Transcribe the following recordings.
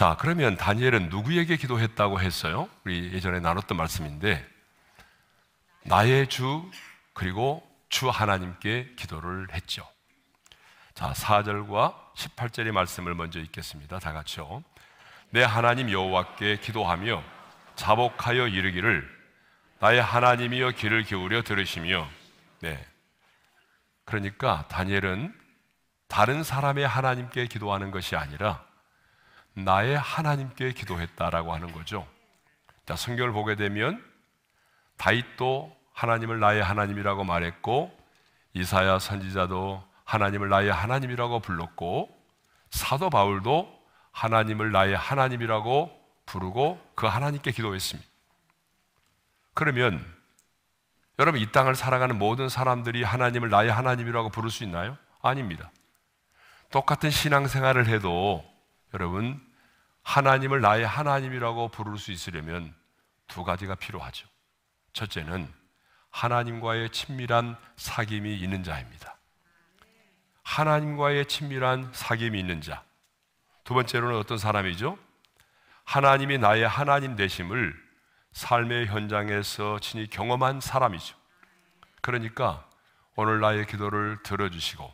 자, 그러면 다니엘은 누구에게 기도했다고 했어요? 우리 예전에 나눴던 말씀인데, 나의 주, 그리고 주 하나님께 기도를 했죠. 자, 4절과 18절의 말씀을 먼저 읽겠습니다. 다 같이요. 내 하나님 여호와께 기도하며 자복하여 이르기를 나의 하나님이여 귀를 기울여 들으시며 네. 그러니까 다니엘은 다른 사람의 하나님께 기도하는 것이 아니라 나의 하나님께 기도했다라고 하는 거죠. 자, 성경을 보게 되면 다윗도 하나님을 나의 하나님이라고 말했고 이사야 선지자도 하나님을 나의 하나님이라고 불렀고 사도 바울도 하나님을 나의 하나님이라고 부르고 그 하나님께 기도했습니다. 그러면 여러분 이 땅을 살아가는 모든 사람들이 하나님을 나의 하나님이라고 부를 수 있나요? 아닙니다. 똑같은 신앙생활을 해도 여러분 하나님을 나의 하나님이라고 부를 수 있으려면 두 가지가 필요하죠. 첫째는 하나님과의 친밀한 사귐이 있는 자입니다. 하나님과의 친밀한 사귐이 있는 자. 두 번째로는 어떤 사람이죠? 하나님이 나의 하나님 되심을 삶의 현장에서 친히 경험한 사람이죠. 그러니까 오늘 나의 기도를 들어주시고,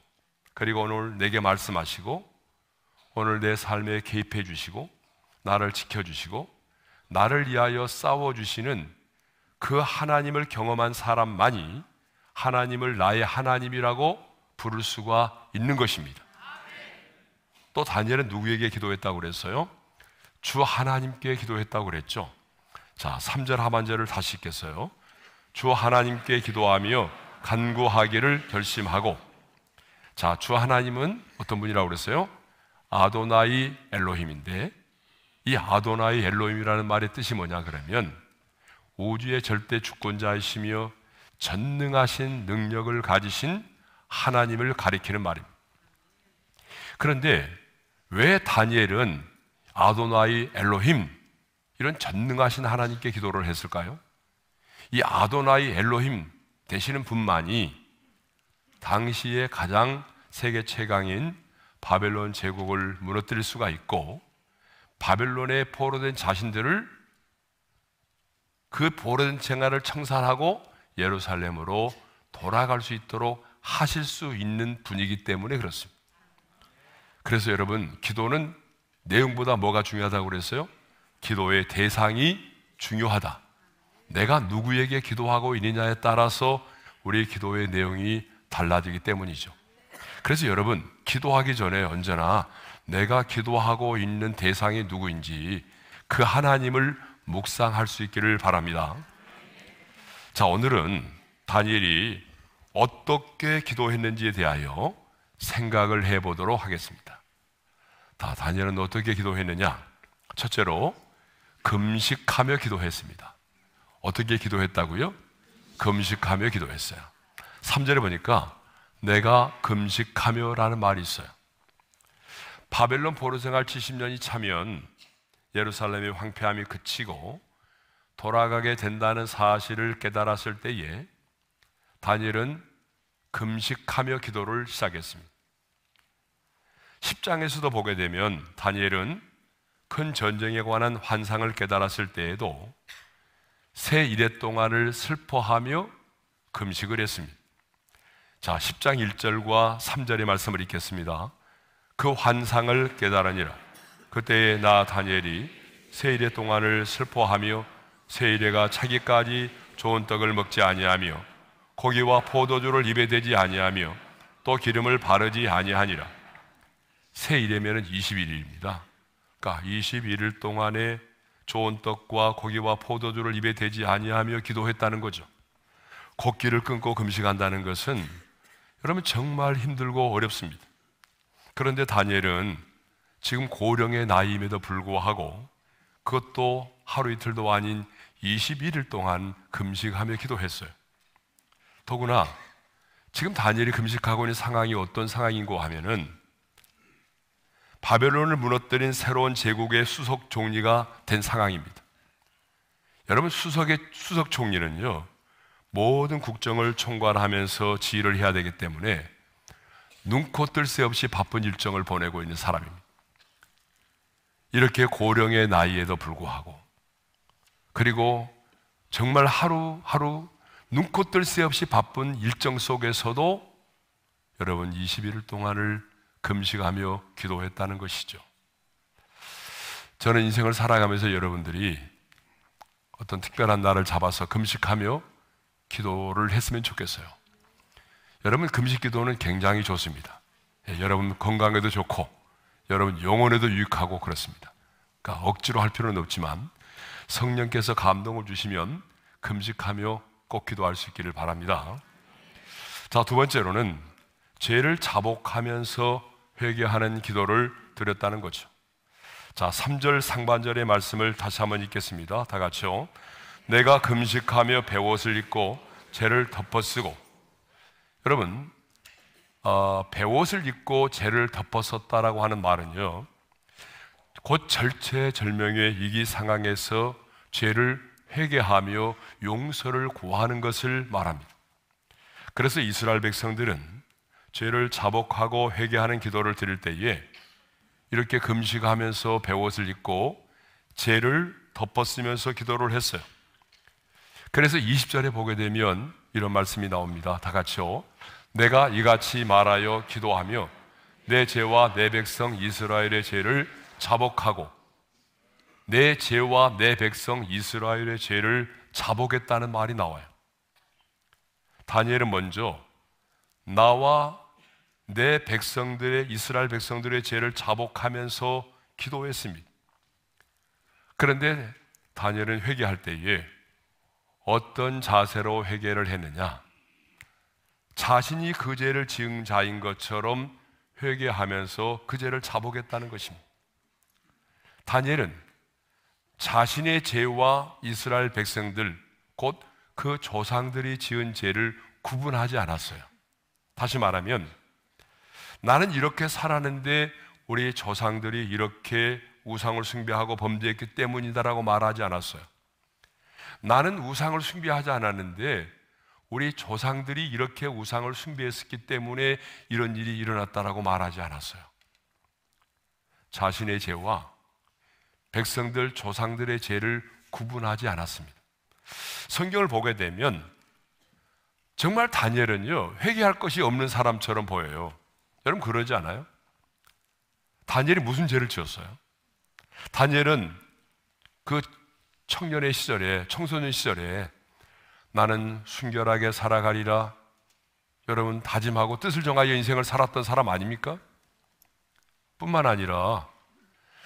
그리고 오늘 내게 말씀하시고, 오늘 내 삶에 개입해 주시고, 나를 지켜주시고 나를 위하여 싸워주시는 그 하나님을 경험한 사람만이 하나님을 나의 하나님이라고 부를 수가 있는 것입니다. 또 다니엘은 누구에게 기도했다고 그랬어요? 주 하나님께 기도했다고 그랬죠. 자, 3절 하반절을 다시 읽겠어요. 주 하나님께 기도하며 간구하기를 결심하고 자, 주 하나님은 어떤 분이라고 그랬어요? 아도나이 엘로힘인데 이 아도나이 엘로임이라는 말의 뜻이 뭐냐 그러면 우주의 절대 주권자이시며 전능하신 능력을 가지신 하나님을 가리키는 말입니다. 그런데 왜 다니엘은 아도나이 엘로힘 이런 전능하신 하나님께 기도를 했을까요? 이 아도나이 엘로힘 되시는 분만이 당시에 가장 세계 최강인 바벨론 제국을 무너뜨릴 수가 있고 바벨론에 포로된 자신들을 그 포로된 생활을 청산하고 예루살렘으로 돌아갈 수 있도록 하실 수 있는 분이기 때문에 그렇습니다. 그래서 여러분, 기도는 내용보다 뭐가 중요하다고 그랬어요? 기도의 대상이 중요하다. 내가 누구에게 기도하고 있느냐에 따라서 우리의 기도의 내용이 달라지기 때문이죠. 그래서 여러분, 기도하기 전에 언제나 내가 기도하고 있는 대상이 누구인지 그 하나님을 묵상할 수 있기를 바랍니다. 자, 오늘은 다니엘이 어떻게 기도했는지에 대하여 생각을 해 보도록 하겠습니다. 다 다니엘은 어떻게 기도했느냐? 첫째로 금식하며 기도했습니다. 어떻게 기도했다고요? 금식하며 기도했어요. 3절에 보니까 내가 금식하며라는 말이 있어요. 바벨론 포로 생활 70년이 차면 예루살렘의 황폐함이 그치고 돌아가게 된다는 사실을 깨달았을 때에 다니엘은 금식하며 기도를 시작했습니다. 10장에서도 보게 되면 다니엘은 큰 전쟁에 관한 환상을 깨달았을 때에도 세 이래 동안을 슬퍼하며 금식을 했습니다. 자, 10장 1절과 3절의 말씀을 읽겠습니다. 그 환상을 깨달으니라. 그때에 나 다니엘이 세일의 동안을 슬퍼하며 세일에가 차기까지 좋은 떡을 먹지 아니하며 고기와 포도주를 입에 대지 아니하며 또 기름을 바르지 아니하니라. 세일이면은 2 1일입니다 그러니까 21일 동안에 좋은 떡과 고기와 포도주를 입에 대지 아니하며 기도했다는 거죠. 곡기를 끊고 금식한다는 것은 여러분 정말 힘들고 어렵습니다. 그런데 다니엘은 지금 고령의 나이임에도 불구하고 그것도 하루 이틀도 아닌 21일 동안 금식하며 기도했어요. 더구나 지금 다니엘이 금식하고 있는 상황이 어떤 상황인고 하면은 바벨론을 무너뜨린 새로운 제국의 수석 총리가 된 상황입니다. 여러분 수석의 수석 총리는요 모든 국정을 총괄하면서 지휘를 해야 되기 때문에 눈코 뜰 새 없이 바쁜 일정을 보내고 있는 사람입니다. 이렇게 고령의 나이에도 불구하고 그리고 정말 하루하루 눈코 뜰 새 없이 바쁜 일정 속에서도 여러분 21일 동안을 금식하며 기도했다는 것이죠. 저는 인생을 살아가면서 여러분들이 어떤 특별한 날을 잡아서 금식하며 기도를 했으면 좋겠어요. 여러분 금식 기도는 굉장히 좋습니다. 예, 여러분 건강에도 좋고 여러분 영혼에도 유익하고 그렇습니다. 그러니까 억지로 할 필요는 없지만 성령께서 감동을 주시면 금식하며 꼭 기도할 수 있기를 바랍니다. 자, 두 번째로는 죄를 자복하면서 회개하는 기도를 드렸다는 거죠. 자, 3절 상반절의 말씀을 다시 한번 읽겠습니다. 다 같이요. 내가 금식하며 배옷을 입고 죄를 덮어쓰고 여러분, 어, 배옷을 입고 죄를 덮었었다라고 하는 말은요, 곧 절체절명의 위기 상황에서 죄를 회개하며 용서를 구하는 것을 말합니다. 그래서 이스라엘 백성들은 죄를 자복하고 회개하는 기도를 드릴 때에 이렇게 금식하면서 배옷을 입고 죄를 덮어쓰면서 기도를 했어요. 그래서 20절에 보게 되면 이런 말씀이 나옵니다. 다 같이요. 내가 이같이 말하여 기도하며 내 죄와 내 백성 이스라엘의 죄를 자복하고 내 죄와 내 백성 이스라엘의 죄를 자복했다는 말이 나와요. 다니엘은 먼저 나와 내 백성들의 이스라엘 백성들의 죄를 자복하면서 기도했습니다. 그런데 다니엘은 회개할 때에 어떤 자세로 회개를 했느냐? 자신이 그 죄를 지은 자인 것처럼 회개하면서 그 죄를 자복했다는 것입니다. 다니엘은 자신의 죄와 이스라엘 백성들, 곧 그 조상들이 지은 죄를 구분하지 않았어요. 다시 말하면, 나는 이렇게 살았는데 우리 조상들이 이렇게 우상을 숭배하고 범죄했기 때문이다라고 말하지 않았어요. 나는 우상을 숭배하지 않았는데 우리 조상들이 이렇게 우상을 숭배했었기 때문에 이런 일이 일어났다라고 말하지 않았어요. 자신의 죄와 백성들 조상들의 죄를 구분하지 않았습니다. 성경을 보게 되면 정말 다니엘은요 회개할 것이 없는 사람처럼 보여요. 여러분 그러지 않아요? 다니엘이 무슨 죄를 지었어요? 다니엘은 그 청년의 시절에, 청소년 시절에 나는 순결하게 살아가리라 여러분 다짐하고 뜻을 정하여 인생을 살았던 사람 아닙니까? 뿐만 아니라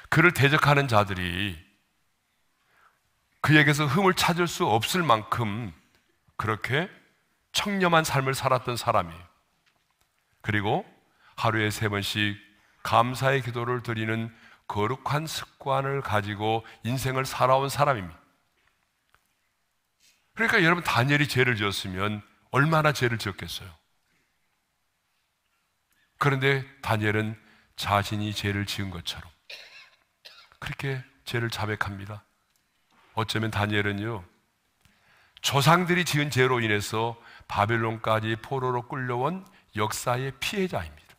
그를 대적하는 자들이 그에게서 흠을 찾을 수 없을 만큼 그렇게 청렴한 삶을 살았던 사람이에요. 그리고 하루에 세 번씩 감사의 기도를 드리는 거룩한 습관을 가지고 인생을 살아온 사람입니다. 그러니까 여러분 다니엘이 죄를 지었으면 얼마나 죄를 지었겠어요? 그런데 다니엘은 자신이 죄를 지은 것처럼 그렇게 죄를 자백합니다. 어쩌면 다니엘은요, 조상들이 지은 죄로 인해서 바벨론까지 포로로 끌려온 역사의 피해자입니다.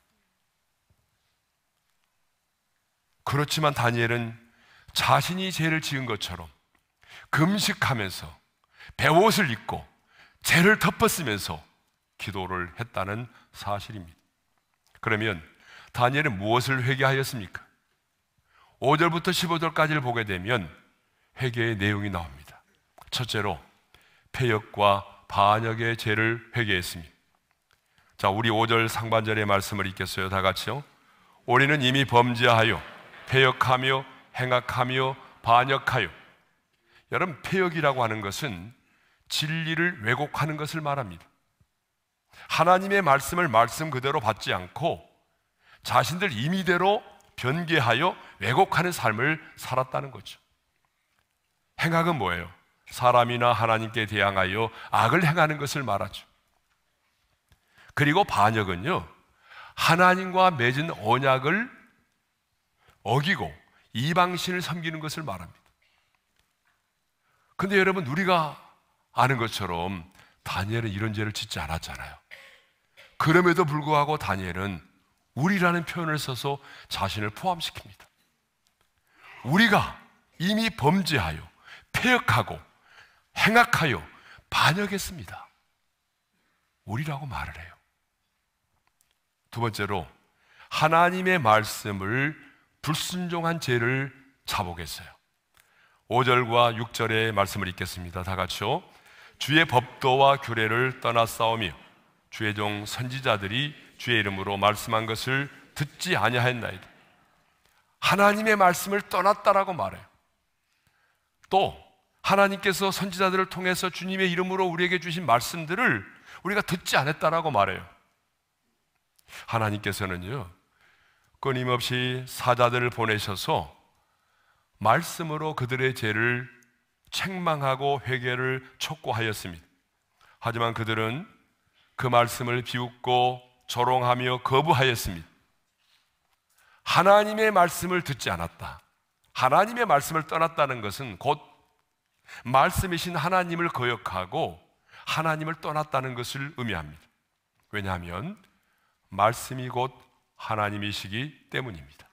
그렇지만 다니엘은 자신이 죄를 지은 것처럼 금식하면서 배옷을 입고 죄를 덮어쓰면서 기도를 했다는 사실입니다. 그러면 다니엘은 무엇을 회개하였습니까? 5절부터 15절까지를 보게 되면 회개의 내용이 나옵니다. 첫째로 폐역과 반역의 죄를 회개했습니다. 자, 우리 5절 상반절의 말씀을 읽겠어요. 다 같이요. 우리는 이미 범죄하여 폐역하며 행악하며 반역하여. 여러분, 폐역이라고 하는 것은 진리를 왜곡하는 것을 말합니다. 하나님의 말씀을 말씀 그대로 받지 않고 자신들 임의대로 변개하여 왜곡하는 삶을 살았다는 거죠. 행악은 뭐예요? 사람이나 하나님께 대항하여 악을 행하는 것을 말하죠. 그리고 반역은요, 하나님과 맺은 언약을 어기고 이방신을 섬기는 것을 말합니다. 근데 여러분 우리가 아는 것처럼 다니엘은 이런 죄를 짓지 않았잖아요. 그럼에도 불구하고 다니엘은 우리라는 표현을 써서 자신을 포함시킵니다. 우리가 이미 범죄하여 폐역하고 행악하여 반역했습니다. 우리라고 말을 해요. 두 번째로 하나님의 말씀을 불순종한 죄를 자복했어요. 5절과 6절의 말씀을 읽겠습니다. 다 같이요. 주의 법도와 교례를 떠나 싸우며 주의 종 선지자들이 주의 이름으로 말씀한 것을 듣지 아니하였나이다. 하나님의 말씀을 떠났다라고 말해요. 또 하나님께서 선지자들을 통해서 주님의 이름으로 우리에게 주신 말씀들을 우리가 듣지 않았다라고 말해요. 하나님께서는요. 끊임없이 사자들을 보내셔서 말씀으로 그들의 죄를 책망하고 회개를 촉구하였습니다. 하지만 그들은 그 말씀을 비웃고 조롱하며 거부하였습니다. 하나님의 말씀을 듣지 않았다. 하나님의 말씀을 떠났다는 것은 곧 말씀이신 하나님을 거역하고 하나님을 떠났다는 것을 의미합니다. 왜냐하면 말씀이 곧 하나님이시기 때문입니다.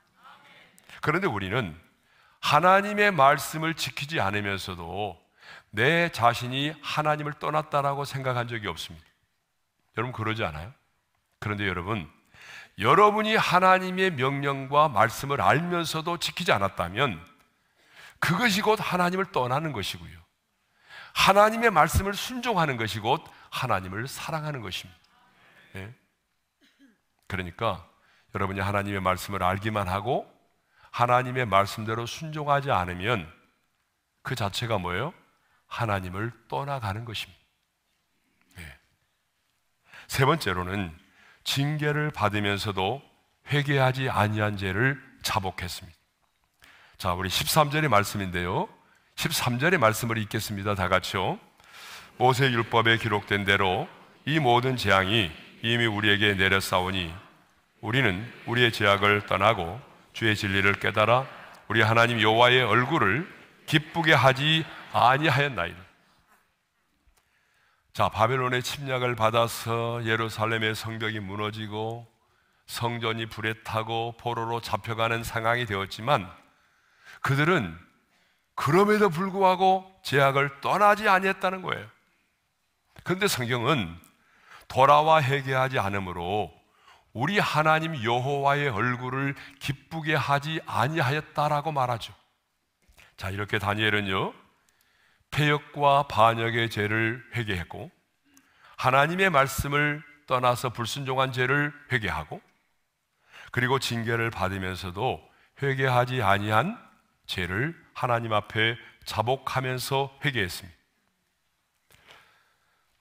그런데 우리는 하나님의 말씀을 지키지 않으면서도 내 자신이 하나님을 떠났다라고 생각한 적이 없습니다. 여러분 그러지 않아요? 그런데 여러분, 여러분이 하나님의 명령과 말씀을 알면서도 지키지 않았다면 그것이 곧 하나님을 떠나는 것이고요. 하나님의 말씀을 순종하는 것이 곧 하나님을 사랑하는 것입니다. 예? 그러니까 여러분이 하나님의 말씀을 알기만 하고 하나님의 말씀대로 순종하지 않으면 그 자체가 뭐예요? 하나님을 떠나가는 것입니다. 네. 세 번째로는 징계를 받으면서도 회개하지 아니한 죄를 자복했습니다. 자, 우리 13절의 말씀인데요. 13절의 말씀을 읽겠습니다. 다 같이요. 모세 율법에 기록된 대로 이 모든 재앙이 이미 우리에게 내려싸오니 우리는 우리의 죄악을 떠나고 주의 진리를 깨달아 우리 하나님 여호와의 얼굴을 기쁘게 하지 아니하였나이다. 자, 바벨론의 침략을 받아서 예루살렘의 성벽이 무너지고 성전이 불에 타고 포로로 잡혀가는 상황이 되었지만 그들은 그럼에도 불구하고 제약을 떠나지 아니했다는 거예요. 그런데 성경은 돌아와 회개하지 않으므로 우리 하나님 여호와의 얼굴을 기쁘게 하지 아니하였다라고 말하죠. 자, 이렇게 다니엘은요. 폐역과 반역의 죄를 회개했고 하나님의 말씀을 떠나서 불순종한 죄를 회개하고 그리고 징계를 받으면서도 회개하지 아니한 죄를 하나님 앞에 자복하면서 회개했습니다.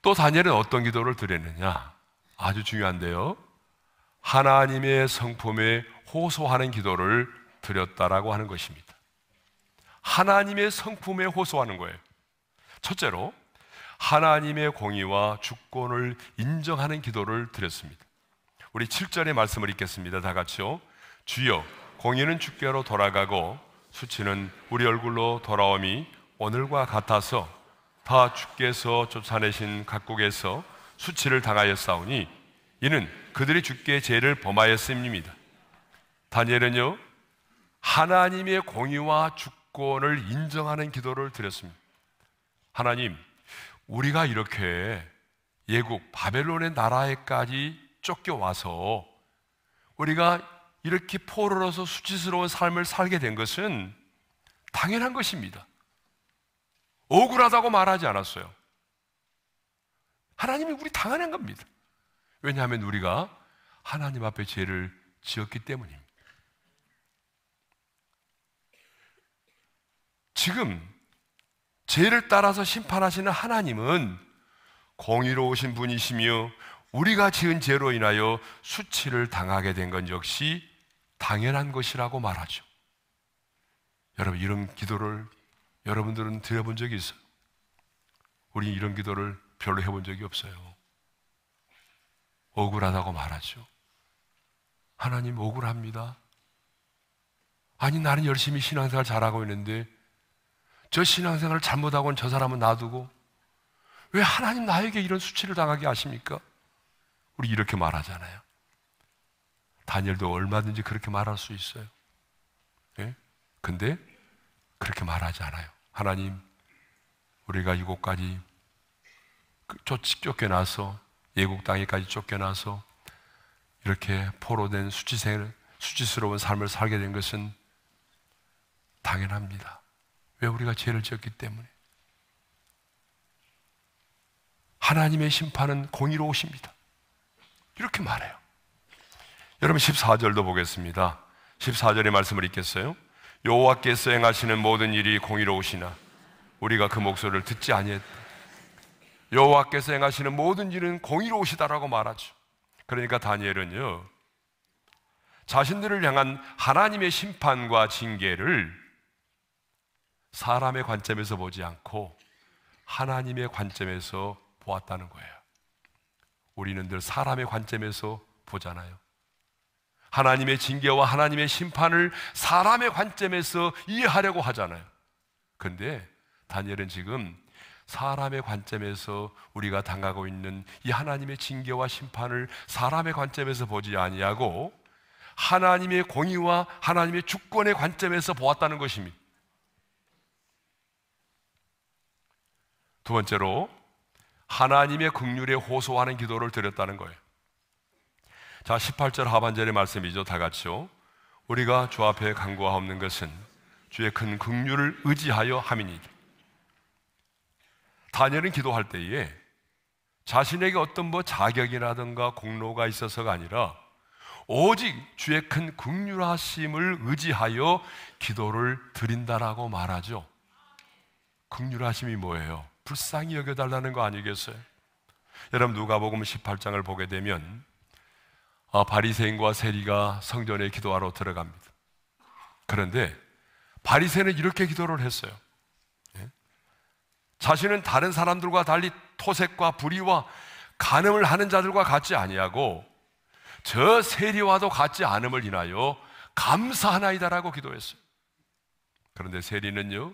또 다니엘은 어떤 기도를 드렸느냐? 아주 중요한데요. 하나님의 성품에 호소하는 기도를 드렸다라고 하는 것입니다. 하나님의 성품에 호소하는 거예요. 첫째로 하나님의 공의와 주권을 인정하는 기도를 드렸습니다. 우리 7절의 말씀을 읽겠습니다. 다 같이요. 주여, 공의는 주께로 돌아가고 수치는 우리 얼굴로 돌아옴이 오늘과 같아서 다 주께서 쫓아내신 각국에서 수치를 당하였사오니 이는 그들이 주께 죄를 범하였음입니다. 다니엘은요, 하나님의 공의와 주권을 인정하는 기도를 드렸습니다. 하나님, 우리가 이렇게 예국 바벨론의 나라에까지 쫓겨와서 우리가 이렇게 포로로서 수치스러운 삶을 살게 된 것은 당연한 것입니다. 억울하다고 말하지 않았어요. 하나님이 우리 당하는 겁니다. 왜냐하면 우리가 하나님 앞에 죄를 지었기 때문입니다. 지금 죄를 따라서 심판하시는 하나님은 공의로우신 분이시며 우리가 지은 죄로 인하여 수치를 당하게 된 건 역시 당연한 것이라고 말하죠. 여러분 이런 기도를 여러분들은 드려본 적이 있어요? 우리 이런 기도를 별로 해본 적이 없어요. 억울하다고 말하죠. 하나님 억울합니다. 아니, 나는 열심히 신앙생활 잘하고 있는데, 저 신앙생활을 잘못하고는 저 사람은 놔두고, 왜 하나님 나에게 이런 수치를 당하게 하십니까? 우리 이렇게 말하잖아요. 다니엘도 얼마든지 그렇게 말할 수 있어요. 예? 근데 그렇게 말하지 않아요. 하나님, 우리가 이곳까지 그 쫓겨나서 예국 땅에까지 쫓겨나서 이렇게 포로된 수치생을 수치스러운 삶을 살게 된 것은 당연합니다. 왜 우리가 죄를 지었기 때문에. 하나님의 심판은 공의로우십니다. 이렇게 말해요. 여러분 14절도 보겠습니다. 14절의 말씀을 읽겠어요? 여호와께서 행하시는 모든 일이 공의로우시나 우리가 그 목소리를 듣지 아니했다. 여호와께서 행하시는 모든 일은 공의로우시다라고 말하죠. 그러니까 다니엘은요. 자신들을 향한 하나님의 심판과 징계를 사람의 관점에서 보지 않고 하나님의 관점에서 보았다는 거예요. 우리는 늘 사람의 관점에서 보잖아요. 하나님의 징계와 하나님의 심판을 사람의 관점에서 이해하려고 하잖아요. 근데 다니엘은 지금 사람의 관점에서 우리가 당하고 있는 이 하나님의 징계와 심판을 사람의 관점에서 보지 아니하고 하나님의 공의와 하나님의 주권의 관점에서 보았다는 것입니다. 두 번째로 하나님의 긍휼에 호소하는 기도를 드렸다는 거예요. 자, 18절 하반절의 말씀이죠. 다 같이요. 우리가 주 앞에 간구하옵는 것은 주의 큰 긍휼을 의지하여 함이니다 다니엘은 기도할 때에 자신에게 어떤 뭐 자격이라든가 공로가 있어서가 아니라 오직 주의 큰 극률하심을 의지하여 기도를 드린다라고 말하죠. 극률하심이 뭐예요? 불쌍히 여겨달라는 거 아니겠어요? 여러분 누가복음 18장을 보게 되면 아, 바리새인과 세리가 성전에 기도하러 들어갑니다. 그런데 바리새는 이렇게 기도를 했어요. 자신은 다른 사람들과 달리 토색과 불의와 간음을 하는 자들과 같지 아니하고 저 세리와도 같지 않음을 인하여 감사하나이다라고 기도했어요. 그런데 세리는요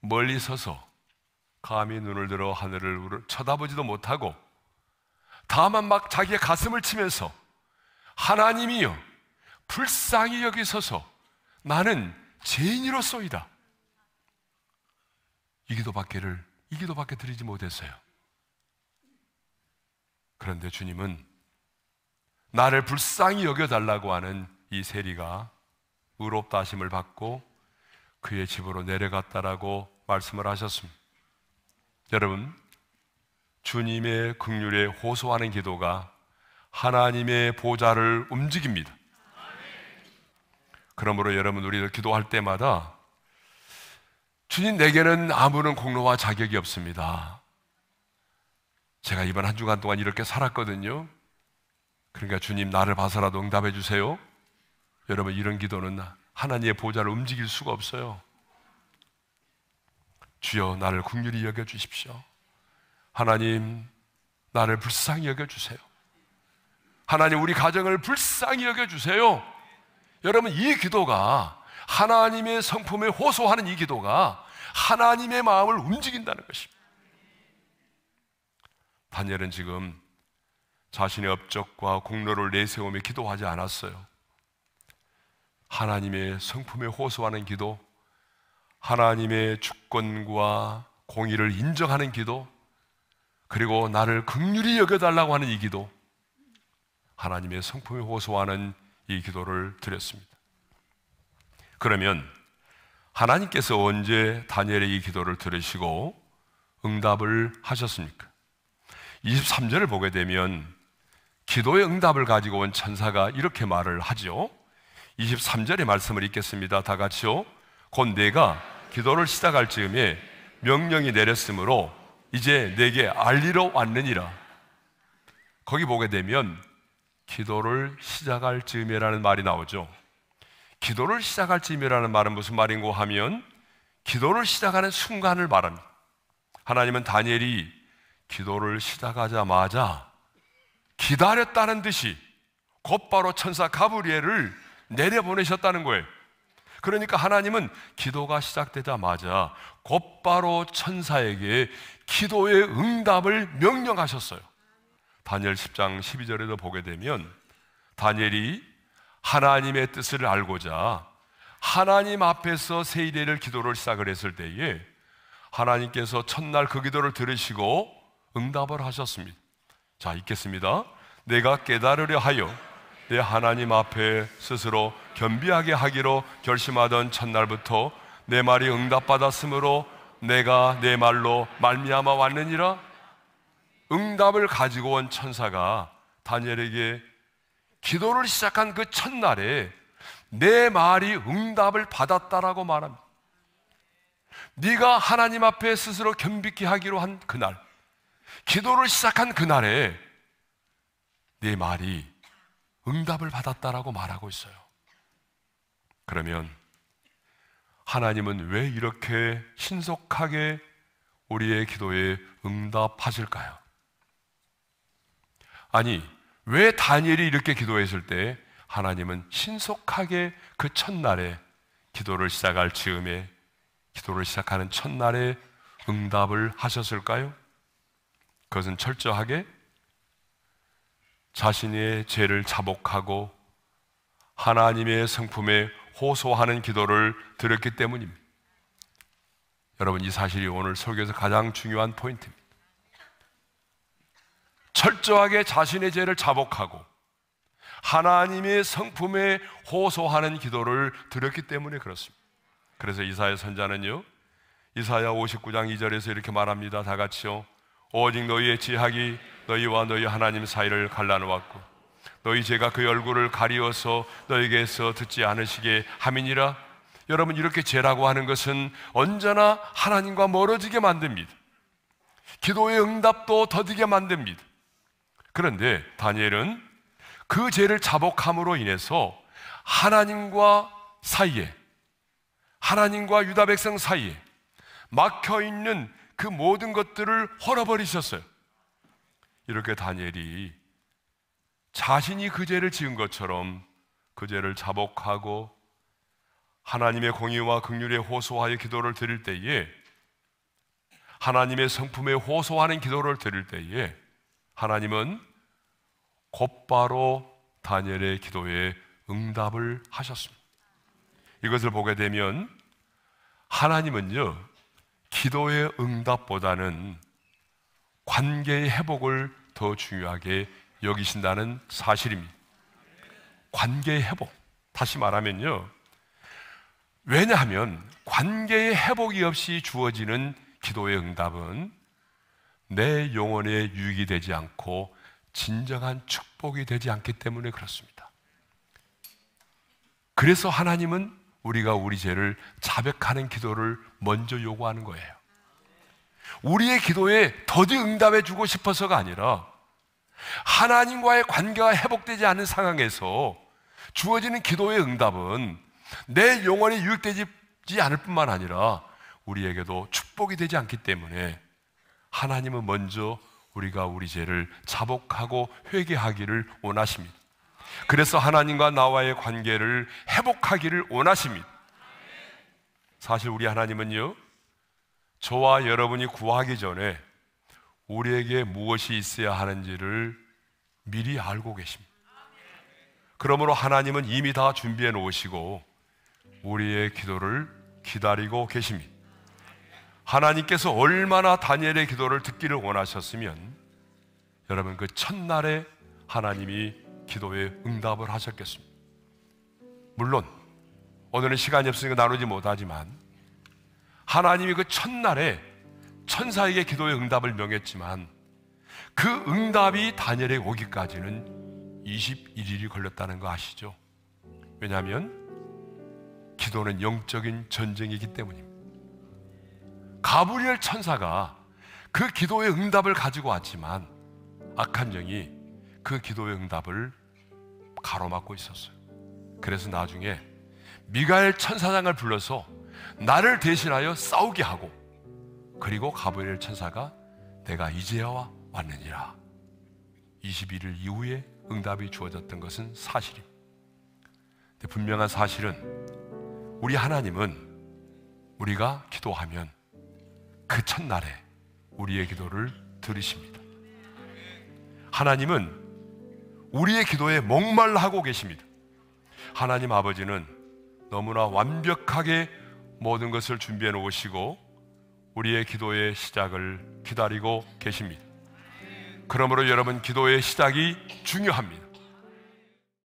멀리 서서 감히 눈을 들어 하늘을 쳐다보지도 못하고 다만 막 자기의 가슴을 치면서 하나님이여 불쌍히 여기서서 나는 죄인으로소이다. 이 기도밖에를 이 기도밖에 드리지 못했어요. 그런데 주님은 나를 불쌍히 여겨달라고 하는 이 세리가 의롭다 하심을 받고 그의 집으로 내려갔다라고 말씀을 하셨습니다. 여러분, 주님의 긍휼에 호소하는 기도가 하나님의 보좌를 움직입니다. 그러므로 여러분 우리가 기도할 때마다 주님 내게는 아무런 공로와 자격이 없습니다. 제가 이번 한 주간 동안 이렇게 살았거든요. 그러니까 주님 나를 봐서라도 응답해 주세요. 여러분 이런 기도는 하나님의 보좌를 움직일 수가 없어요. 주여 나를 국률이 여겨 주십시오. 하나님 나를 불쌍히 여겨 주세요. 하나님 우리 가정을 불쌍히 여겨 주세요. 여러분 이 기도가 하나님의 성품에 호소하는 이 기도가 하나님의 마음을 움직인다는 것입니다. 다니엘은 지금 자신의 업적과 공로를 내세우며 기도하지 않았어요. 하나님의 성품에 호소하는 기도, 하나님의 주권과 공의를 인정하는 기도, 그리고 나를 극률히 여겨달라고 하는 이 기도, 하나님의 성품에 호소하는 이 기도를 드렸습니다. 그러면 하나님께서 언제 다니엘의 이 기도를 들으시고 응답을 하셨습니까? 23절을 보게 되면 기도의 응답을 가지고 온 천사가 이렇게 말을 하죠. 23절의 말씀을 읽겠습니다. 다 같이요. 곧 내가 기도를 시작할 즈음에 명령이 내렸으므로 이제 내게 알리러 왔느니라. 거기 보게 되면 기도를 시작할 즈음에라는 말이 나오죠. 기도를 시작할 짐이라는 말은 무슨 말인고 하면 기도를 시작하는 순간을 말합니다. 하나님은 다니엘이 기도를 시작하자마자 기다렸다는 듯이 곧바로 천사 가브리엘을 내려보내셨다는 거예요. 그러니까 하나님은 기도가 시작되자마자 곧바로 천사에게 기도의 응답을 명령하셨어요. 다니엘 10장 12절에도 보게 되면 다니엘이 하나님의 뜻을 알고자 하나님 앞에서 세이대를 기도를 시작을 했을 때에 하나님께서 첫날 그 기도를 들으시고 응답을 하셨습니다. 자, 읽겠습니다. 내가 깨달으려 하여 내 하나님 앞에 스스로 겸비하게 하기로 결심하던 첫날부터 내 말이 응답받았으므로 내가 내 말로 말미암아 왔느니라 응답을 가지고 온 천사가 다니엘에게 기도를 시작한 그 첫날에 내 말이 응답을 받았다라고 말합니다. 네가 하나님 앞에 스스로 겸비케 하기로 한 그날, 기도를 시작한 그날에 네 말이 응답을 받았다라고 말하고 있어요. 그러면 하나님은 왜 이렇게 신속하게 우리의 기도에 응답하실까요? 아니, 왜 다니엘이 이렇게 기도했을 때 하나님은 신속하게 그 첫날에 기도를 시작할 즈음에 기도를 시작하는 첫날에 응답을 하셨을까요? 그것은 철저하게 자신의 죄를 자복하고 하나님의 성품에 호소하는 기도를 드렸기 때문입니다. 여러분, 이 사실이 오늘 설교에서 가장 중요한 포인트입니다. 철저하게 자신의 죄를 자복하고 하나님의 성품에 호소하는 기도를 드렸기 때문에 그렇습니다. 그래서 이사야 선자는요. 이사야 59장 2절에서 이렇게 말합니다. 다 같이요. 오직 너희의 지학이 너희와 너희 하나님 사이를 갈라놓았고 너희 죄가 그 얼굴을 가리워서 너희에게서 듣지 않으시게 함이니라. 여러분 이렇게 죄라고 하는 것은 언제나 하나님과 멀어지게 만듭니다. 기도의 응답도 더디게 만듭니다. 그런데 다니엘은 그 죄를 자복함으로 인해서 하나님과 사이에 하나님과 유다 백성 사이에 막혀 있는 그 모든 것들을 헐어버리셨어요. 이렇게 다니엘이 자신이 그 죄를 지은 것처럼 그 죄를 자복하고 하나님의 공의와 극률에 호소하여 기도를 드릴 때에 하나님의 성품에 호소하는 기도를 드릴 때에 하나님은 곧바로 다니엘의 기도에 응답을 하셨습니다. 이것을 보게 되면 하나님은요, 기도의 응답보다는 관계의 회복을 더 중요하게 여기신다는 사실입니다. 관계의 회복. 다시 말하면요. 왜냐하면 관계의 회복이 없이 주어지는 기도의 응답은 내 영혼에 유익이 되지 않고 진정한 축복이 되지 않기 때문에 그렇습니다. 그래서 하나님은 우리가 우리 죄를 자백하는 기도를 먼저 요구하는 거예요. 우리의 기도에 더디 응답해 주고 싶어서가 아니라 하나님과의 관계가 회복되지 않은 상황에서 주어지는 기도의 응답은 내 영혼이 유익되지 않을 뿐만 아니라 우리에게도 축복이 되지 않기 때문에 하나님은 먼저 우리가 우리 죄를 자복하고 회개하기를 원하십니다. 그래서 하나님과 나와의 관계를 회복하기를 원하십니다. 사실 우리 하나님은요, 저와 여러분이 구하기 전에 우리에게 무엇이 있어야 하는지를 미리 알고 계십니다. 그러므로 하나님은 이미 다 준비해 놓으시고 우리의 기도를 기다리고 계십니다. 하나님께서 얼마나 다니엘의 기도를 듣기를 원하셨으면 여러분 그 첫날에 하나님이 기도에 응답을 하셨겠습니다. 물론 오늘은 시간이 없으니까 나누지 못하지만 하나님이 그 첫날에 천사에게 기도의 응답을 명했지만 그 응답이 다니엘에 오기까지는 21일이 걸렸다는 거 아시죠? 왜냐하면 기도는 영적인 전쟁이기 때문입니다. 가브리엘 천사가 그 기도의 응답을 가지고 왔지만 악한 영이 그 기도의 응답을 가로막고 있었어요. 그래서 나중에 미가엘 천사장을 불러서 나를 대신하여 싸우게 하고 그리고 가브리엘 천사가 내가 이제야 왔느니라. 21일 이후에 응답이 주어졌던 것은 사실입니다. 분명한 사실은 우리 하나님은 우리가 기도하면 그 첫날에 우리의 기도를 들으십니다. 하나님은 우리의 기도에 목말라하고 계십니다. 하나님 아버지는 너무나 완벽하게 모든 것을 준비해 놓으시고 우리의 기도의 시작을 기다리고 계십니다. 그러므로 여러분 기도의 시작이 중요합니다.